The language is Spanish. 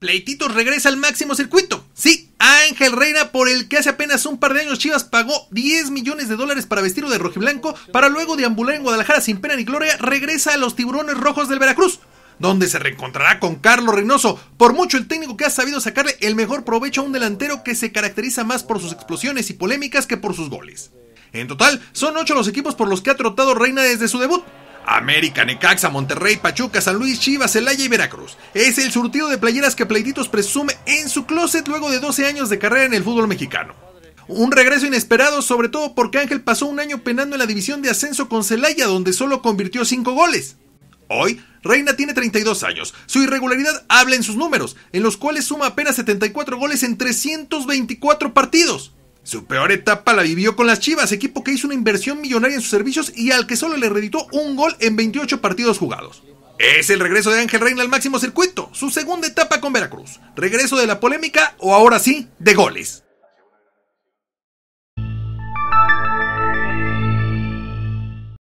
Pleitito regresa al máximo circuito. Sí, Ángel Reina, por el que hace apenas un par de años Chivas pagó 10 millones de dólares para vestirlo de rojiblanco, para luego deambular en Guadalajara sin pena ni gloria, regresa a los tiburones rojos del Veracruz, donde se reencontrará con Carlos Reynoso, por mucho el técnico que ha sabido sacarle el mejor provecho a un delantero que se caracteriza más por sus explosiones y polémicas que por sus goles. En total, son 8 los equipos por los que ha trotado Reina desde su debut, América, Necaxa, Monterrey, Pachuca, San Luis, Chivas, Celaya y Veracruz. Es el surtido de playeras que Pleititos presume en su closet luego de 12 años de carrera en el fútbol mexicano. Un regreso inesperado, sobre todo porque Ángel pasó un año penando en la división de ascenso con Celaya, donde solo convirtió 5 goles. Hoy, Reina tiene 32 años. Su irregularidad habla en sus números, en los cuales suma apenas 74 goles en 324 partidos. Su peor etapa la vivió con las Chivas, equipo que hizo una inversión millonaria en sus servicios y al que solo le reditó un gol en 28 partidos jugados. Es el regreso de Ángel Reina al máximo circuito, su segunda etapa con Veracruz. Regreso de la polémica o ahora sí, de goles.